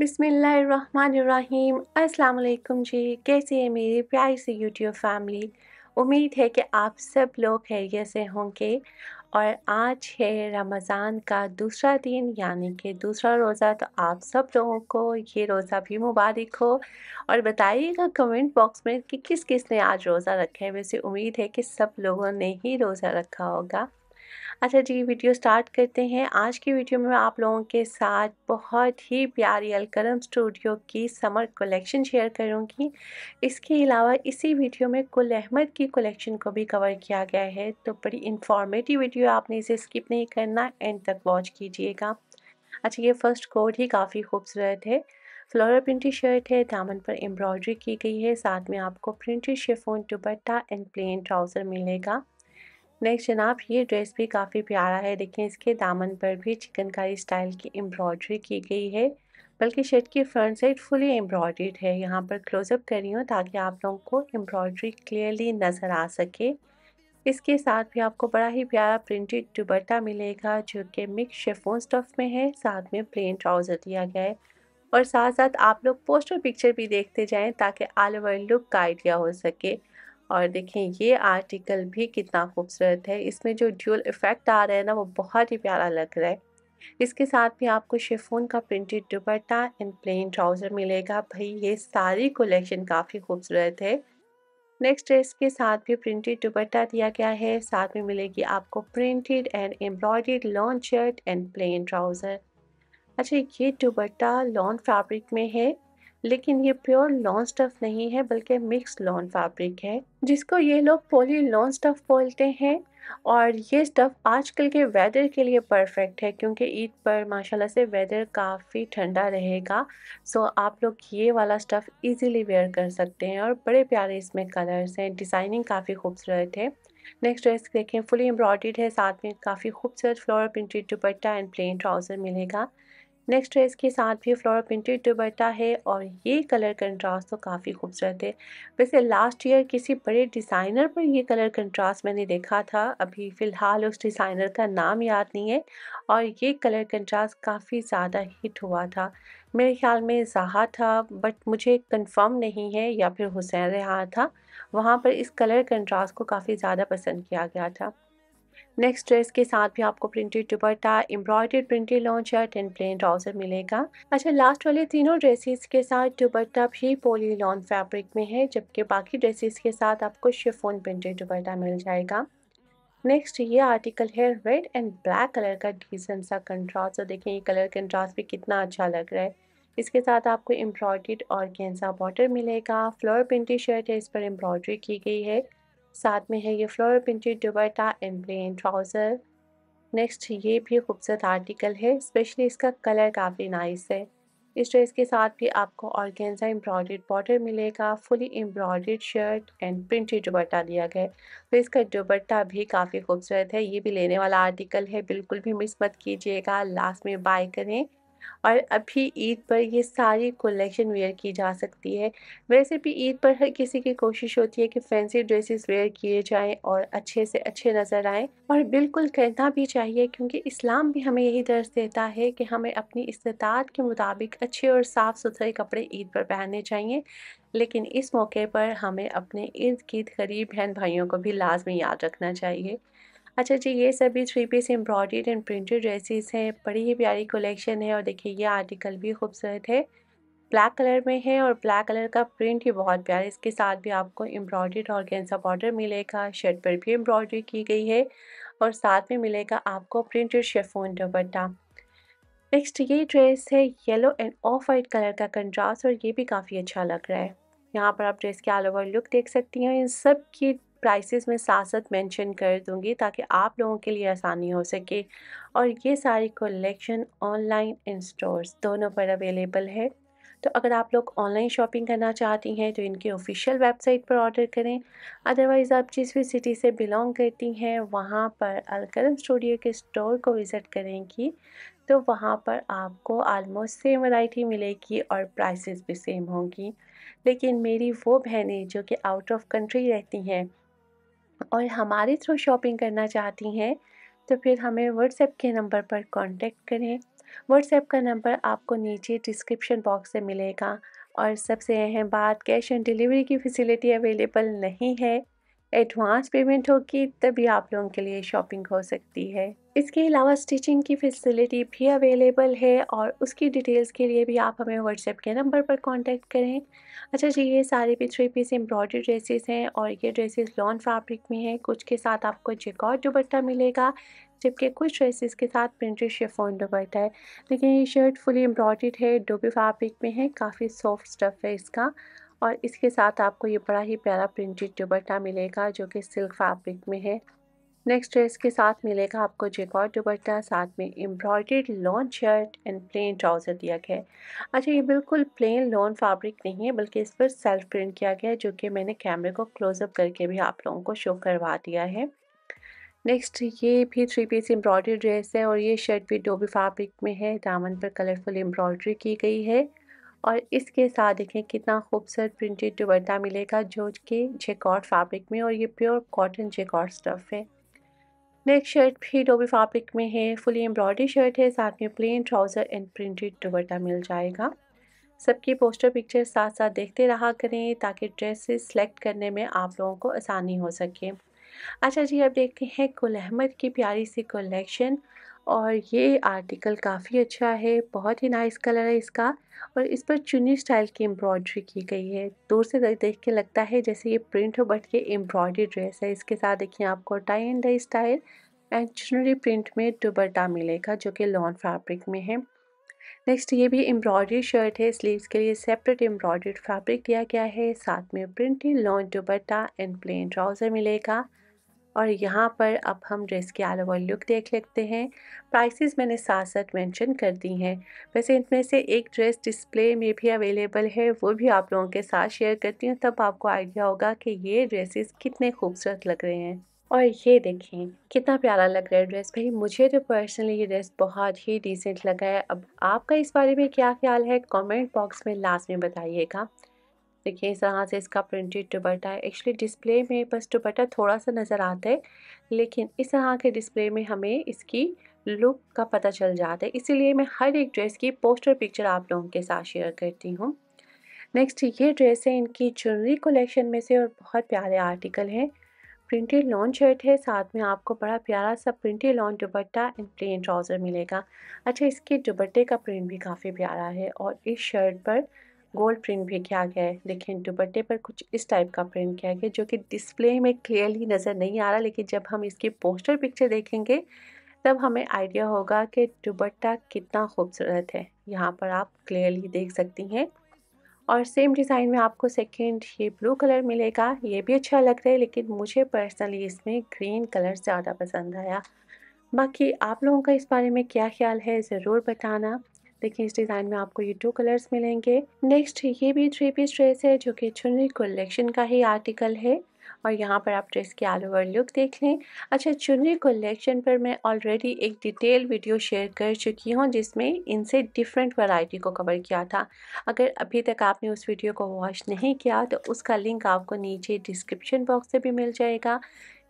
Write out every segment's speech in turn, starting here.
बिसमीम् अस्सलाम जी कैसे है मेरी प्यारी सी यूट्यूब फैमिली उम्मीद है कि आप सब लोग खैरियत से होंगे और आज है रमज़ान का दूसरा दिन यानी कि दूसरा रोज़ा तो आप सब लोगों को ये रोज़ा भी मुबारक हो और बताइएगा कमेंट बॉक्स में कि किस किस ने आज रोज़ा रखा है वैसे उम्मीद है कि सब लोगों ने ही रोज़ा रखा होगा अच्छा जी वीडियो स्टार्ट करते हैं आज की वीडियो में मैं आप लोगों के साथ बहुत ही प्यारी अलकरम स्टूडियो की समर कलेक्शन शेयर करूंगी इसके अलावा इसी वीडियो में कुल अहमद की कलेक्शन को भी कवर किया गया है तो बड़ी इंफॉर्मेटिव वीडियो आपने इसे स्किप नहीं करना एंड तक वॉच कीजिएगा अच्छा ये फर्स्ट कोड ही काफ़ी खूबसूरत है फ्लोरल प्रिंटी शर्ट है दामन पर एम्ब्रॉयडरी की गई है साथ में आपको printed chiffon dupatta and plain trouser मिलेगा नेक्स्ट जनाब ये ड्रेस भी काफ़ी प्यारा है देखिए इसके दामन पर भी चिकनकारी स्टाइल की एम्ब्रॉयडरी की गई है बल्कि शर्ट की फ्रंट साइड फुली एम्ब्रॉयड है यहाँ पर क्लोजअप करी हूँ ताकि आप लोगों को एम्ब्रॉयडरी क्लियरली नज़र आ सके इसके साथ भी आपको बड़ा ही प्यारा प्रिंटेड दुबट्टा मिलेगा जो कि मिक्स शेफोन स्टफ़ में है साथ में प्लेन ट्राउज़र दिया गया है और साथ साथ आप लोग पोस्टर पिक्चर भी देखते जाएं ताकि ऑल ओवर लुक का आइडिया हो सके और देखें ये आर्टिकल भी कितना खूबसूरत है इसमें जो ड्यूल इफ़ेक्ट आ रहा है ना वो बहुत ही प्यारा लग रहा है इसके साथ भी आपको शेफोन का printed dupatta and plain trouser मिलेगा भाई ये सारी कलेक्शन काफ़ी खूबसूरत है नेक्स्ट ड्रेस के साथ भी प्रिंटेड दुपट्टा दिया गया है साथ में मिलेगी आपको printed and embroidered long shirt and plain trouser अच्छा ये दुपट्टा लॉन्ग फैब्रिक में है लेकिन ये प्योर लॉन स्टफ नहीं है बल्कि मिक्स लॉन फैब्रिक है जिसको ये लोग पोली लॉन स्टफ बोलते हैं और ये स्टफ़ आजकल के वेदर के लिए परफेक्ट है क्योंकि ईद पर माशाल्लाह से वेदर काफ़ी ठंडा रहेगा सो आप लोग ये वाला स्टफ़ इजीली वेयर कर सकते हैं और बड़े प्यारे इसमें कलर्स हैं डिज़ाइनिंग काफ़ी खूबसूरत है नेक्स्ट ड्रेस देखें फुली एम्ब्रॉयड है साथ में काफ़ी खूबसूरत floral printed dupatta and plain trouser मिलेगा नेक्स्ट ड्रेस के साथ भी फ्लोर प्रिंटेड दुबट्टा है और ये कलर कंट्रास्ट तो काफ़ी खूबसूरत है वैसे लास्ट ईयर किसी बड़े डिज़ाइनर पर ये कलर कंट्रास्ट मैंने देखा था अभी फ़िलहाल उस डिज़ाइनर का नाम याद नहीं है और ये कलर कंट्रास्ट काफ़ी ज़्यादा हिट हुआ था मेरे ख्याल में जहा था बट मुझे कन्फर्म नहीं है या फिर हुसैन रहा था वहाँ पर इस कलर कंट्रास्ट को काफ़ी ज़्यादा पसंद किया गया था नेक्स्ट ड्रेस के साथ भी आपको printed dupatta embroidered printed lawn shirt and plain trouser मिलेगा अच्छा लास्ट वाले तीनों ड्रेसेस के साथ दुपट्टा भी पोली लॉन फैब्रिक में है जबकि बाकी ड्रेसेस के साथ आपको शिफोन प्रिंटेड दुपट्टा मिल जाएगा नेक्स्ट ये आर्टिकल है रेड एंड ब्लैक कलर का डिसेंट सा कंट्रास्ट और देखें ये कलर कंट्रास्ट भी कितना अच्छा लग रहा है इसके साथ आपको एम्ब्रॉयड और कैंसा बॉर्डर मिलेगा फ्लोर प्रिंटी शर्ट है इस पर एम्ब्रॉयड्री की गई है साथ में है ये floral printed dupatta and plain trouser next ये भी खूबसूरत आर्टिकल है स्पेशली इसका कलर काफ़ी नाइस है इस ड्रेस के साथ भी आपको ऑर्गेन्जा एम्ब्रॉयड बॉर्डर मिलेगा फुली एम्ब्रॉयड शर्ट एंड प्रिंटेड दुबट्टा दिया गया तो इसका दुबट्टा भी काफ़ी खूबसूरत है ये भी लेने वाला आर्टिकल है बिल्कुल भी मिस मत कीजिएगा लास्ट में बाय करें और अभी ईद पर ये सारी कलेक्शन वेयर की जा सकती है वैसे भी ईद पर हर किसी की कोशिश होती है कि फैंसी ड्रेसेस वेयर किए जाएं और अच्छे से अच्छे नज़र आएं और बिल्कुल करना भी चाहिए क्योंकि इस्लाम भी हमें यही दर्ज देता है कि हमें अपनी इस्तात के मुताबिक अच्छे और साफ़ सुथरे कपड़े ईद पर पहनने चाहिए लेकिन इस मौके पर हमें अपने इर्द गिर्द गरीब बहन भाइयों को भी लाजमी याद रखना चाहिए अच्छा जी ये सभी three piece embroidered and printed dresses हैं बड़ी ही प्यारी कलेक्शन है और देखिए ये आर्टिकल भी खूबसूरत है ब्लैक कलर में है और ब्लैक कलर का प्रिंट ही बहुत प्यारा है इसके साथ भी आपको एम्ब्रॉयड और कैंसा बॉर्डर मिलेगा शर्ट पर भी एम्ब्रॉयडरी की गई है और साथ में मिलेगा आपको प्रिंटेड शेफोन दुपट्टा नेक्स्ट ये ड्रेस है yellow and off white colour का कंट्रास्ट और ये भी काफ़ी अच्छा लग रहा है यहाँ पर आप ड्रेस के ऑल ओवर लुक देख सकती हैं इन सब की प्राइसेस में साथ साथ मेंशन कर दूंगी ताकि आप लोगों के लिए आसानी हो सके और ये सारी कलेक्शन ऑनलाइन इन स्टोर्स दोनों पर अवेलेबल है तो अगर आप लोग ऑनलाइन शॉपिंग करना चाहती हैं तो इनके ऑफिशियल वेबसाइट पर ऑर्डर करें अदरवाइज़ आप जिस भी सिटी से बिलोंग करती हैं वहाँ पर अलकरम स्टूडियो के स्टोर को विज़िट करेंगी तो वहाँ पर आपको आलमोस्ट सेम वैरायटी मिलेगी और प्राइसेस भी सेम होंगी लेकिन मेरी वो बहनें जो कि आउट ऑफ कंट्री रहती हैं और हमारे थ्रू शॉपिंग करना चाहती हैं तो फिर हमें व्हाट्सएप के नंबर पर कांटेक्ट करें व्हाट्सएप का नंबर आपको नीचे डिस्क्रिप्शन बॉक्स से मिलेगा और सबसे अहम बात कैश ऑन डिलीवरी की फ़ैसिलिटी अवेलेबल नहीं है एडवांस पेमेंट होगी तभी आप लोगों के लिए शॉपिंग हो सकती है इसके अलावा स्टिचिंग की फैसिलिटी भी अवेलेबल है और उसकी डिटेल्स के लिए भी आप हमें व्हाट्सएप के नंबर पर कांटेक्ट करें अच्छा जी ये सारे भी थ्री पीस एम्ब्रॉयडरी ड्रेसेस हैं और ये ड्रेसेस लॉन फैब्रिक में हैं कुछ के साथ आपको जेकॉट दुबट्टा मिलेगा जबकि कुछ ड्रेसेस के साथ प्रिंटेड शेफोन दुबट्टा है लेकिन ये शर्ट फुली एम्ब्रॉयड है डोबी फैब्रिक में है काफ़ी सॉफ्ट स्टफ़ है इसका और इसके साथ आपको ये बड़ा ही प्यारा प्रिंटेड दुबट्टा मिलेगा जो कि सिल्क फैब्रिक में है नेक्स्ट ड्रेस के साथ मिलेगा आपको जेकॉट दुबट्टा साथ में embroidered lawn shirt and plain trouser दिया गया है अच्छा ये बिल्कुल प्लेन लॉन फैब्रिक नहीं है बल्कि इस पर सेल्फ प्रिंट किया गया है जो कि मैंने कैमरे को क्लोजअप करके भी आप लोगों को शो करवा दिया है नेक्स्ट ये भी थ्री पीस एम्ब्रॉयडरी ड्रेस है और ये शर्ट भी डोबी फैब्रिक में है दामन पर कलरफुल एम्ब्रॉयडरी की गई है और इसके साथ देखें कितना खूबसूरत प्रिंटेड दुबट्टा मिलेगा जो कि जेकॉट फैब्रिक में और ये प्योर कॉटन जेकॉट स्टफ़ है नेक्स्ट शर्ट भी डोबी फैब्रिक में है फुली एम्ब्रॉयडरी शर्ट है साथ में plain trouser and printed dupatta मिल जाएगा सबकी पोस्टर पिक्चर साथ साथ देखते रहा करें ताकि ड्रेसेस सेलेक्ट करने में आप लोगों को आसानी हो सके अच्छा जी अब देखते हैं कुल अहमद की प्यारी सी कलेक्शन और ये आर्टिकल काफ़ी अच्छा है बहुत ही नाइस कलर है इसका और इस पर चुनी स्टाइल की एम्ब्रॉयडरी की गई है दूर से देख के लगता है जैसे ये प्रिंट हो बट ये एम्ब्रॉयडरी ड्रेस है इसके साथ देखिए आपको tie and dye style and chunri print में दुबट्टा मिलेगा जो कि लॉन फैब्रिक में है नेक्स्ट ये भी एम्ब्रॉयडरी शर्ट है स्लीव्स के लिए सेपरेट एम्ब्रॉयडर्ड फैब्रिक दिया गया है साथ में printed long dupatta and plain trouser मिलेगा और यहाँ पर अब हम ड्रेस के ऑल ओवर लुक देख लेते हैं प्राइसेस मैंने साथ साथ मेंशन कर दी हैं वैसे इनमें से एक ड्रेस डिस्प्ले में भी अवेलेबल है वो भी आप लोगों के साथ शेयर करती हूँ तब आपको आइडिया होगा कि ये ड्रेसेस कितने खूबसूरत लग रहे हैं और ये देखें कितना प्यारा लग रहा है ड्रेस भाई मुझे तो पर्सनली ये ड्रेस बहुत ही डिसेंट लगा है अब आपका इस बारे में क्या ख्याल है कमेंट बॉक्स में लास्ट में बताइएगा देखिए इस तरह से इसका प्रिंटेड दुपट्टा है एक्चुअली डिस्प्ले में बस दुपट्टा थोड़ा सा नज़र आता है लेकिन इस तरह के डिस्प्ले में हमें इसकी लुक का पता चल जाता है इसीलिए मैं हर एक ड्रेस की पोस्टर पिक्चर आप लोगों के साथ शेयर करती हूँ नेक्स्ट ये ड्रेस है इनकी ज्वेलरी कलेक्शन में से और बहुत प्यारे आर्टिकल हैं प्रिंटेड लॉन्ग शर्ट है साथ में आपको बड़ा प्यारा सा printed long dupatta and plain trouser मिलेगा अच्छा इसके दुपट्टे का प्रिंट भी काफ़ी प्यारा है और इस शर्ट पर गोल्ड प्रिंट भी किया गया है लेकिन दुपट्टे पर कुछ इस टाइप का प्रिंट किया गया जो कि डिस्प्ले में क्लियरली नज़र नहीं आ रहा लेकिन जब हम इसकी पोस्टर पिक्चर देखेंगे तब हमें आइडिया होगा कि दुपट्टा कितना खूबसूरत है यहाँ पर आप क्लियरली देख सकती हैं और सेम डिज़ाइन में आपको सेकेंड ये ब्लू कलर मिलेगा ये भी अच्छा लग रहा है लेकिन मुझे पर्सनली इसमें ग्रीन कलर ज़्यादा पसंद आया बाकी आप लोगों का इस बारे में क्या ख्याल है ज़रूर बताना देखिए इस डिज़ाइन में आपको ये टू कलर्स मिलेंगे नेक्स्ट ये भी थ्री पीस ड्रेस है जो कि चुनरी कलेक्शन का ही आर्टिकल है और यहाँ पर आप ड्रेस के ऑल ओवर लुक देख लें अच्छा चुनरी कलेक्शन पर मैं ऑलरेडी एक डिटेल वीडियो शेयर कर चुकी हूँ जिसमें इनसे डिफरेंट वैरायटी को कवर किया था अगर अभी तक आपने उस वीडियो को वॉच नहीं किया तो उसका लिंक आपको नीचे डिस्क्रिप्शन बॉक्स से भी मिल जाएगा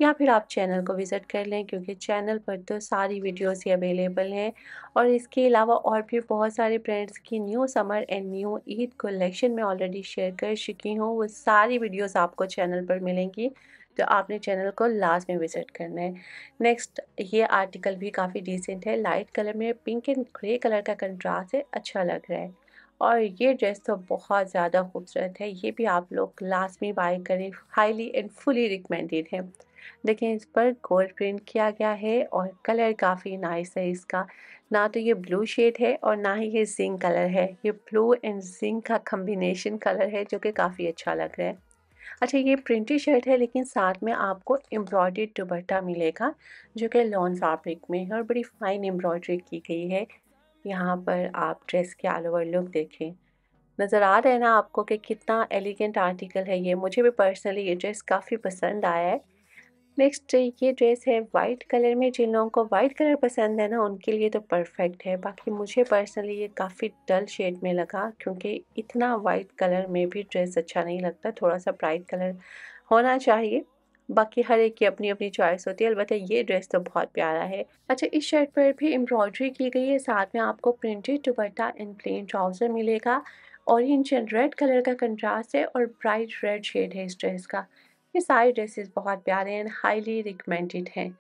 या फिर आप चैनल को विज़िट कर लें क्योंकि चैनल पर तो सारी वीडियोस ही अवेलेबल हैं और इसके अलावा और भी बहुत सारे ब्रांड्स की new summer and new Eid collection में ऑलरेडी शेयर कर चुकी हूँ वो सारी वीडियोस आपको चैनल पर मिलेंगी तो आपने चैनल को लास्ट में विजिट करना है नेक्स्ट ये आर्टिकल भी काफ़ी डिसेंट है लाइट कलर में पिंक एंड ग्रे कलर का कंट्रास्ट है अच्छा लग रहा है और ये ड्रेस तो बहुत ज़्यादा खूबसूरत है ये भी आप लोग लास्ट में बाई करें हाईली एंड फुली रिकमेंडेड है देखिए इस पर गोल्ड प्रिंट किया गया है और कलर काफ़ी नाइस है इसका ना तो ये ब्लू शेड है और ना ही ये जिंक कलर है ये ब्लू एंड जिंक का कम्बिनेशन कलर है जो कि काफ़ी अच्छा लग रहा है अच्छा ये प्रिंटेड शर्ट है लेकिन साथ में आपको एम्ब्रॉयड्री दुबट्टा मिलेगा जो कि लॉन फैब्रिक में है और बड़ी फाइन एम्ब्रॉयड्री की गई है यहाँ पर आप ड्रेस के ऑल ओवर लुक देखें नज़र आ रहा है ना आपको कि कितना एलिगेंट आर्टिकल है ये मुझे भी पर्सनली ये ड्रेस काफ़ी पसंद आया है नेक्स्ट ये ड्रेस है वाइट कलर में जिन लोगों को वाइट कलर पसंद है ना उनके लिए तो परफेक्ट है बाकी मुझे पर्सनली ये काफ़ी डल शेड में लगा क्योंकि इतना वाइट कलर में भी ड्रेस अच्छा नहीं लगता थोड़ा सा ब्राइट कलर होना चाहिए बाकी हर एक की अपनी अपनी चॉइस होती है अलबत्त ये ड्रेस तो बहुत प्यारा है अच्छा इस शर्ट पर भी एम्ब्रॉयडरी की गई है साथ में आपको printed dupatta and plain trouser मिलेगा ऑरेंज एंड रेड कलर का कंट्रास्ट है और ब्राइट रेड शेड है इस ड्रेस का ये सारे ड्रेसेस बहुत प्यारे एंड हाईली रिकमेंडेड हैं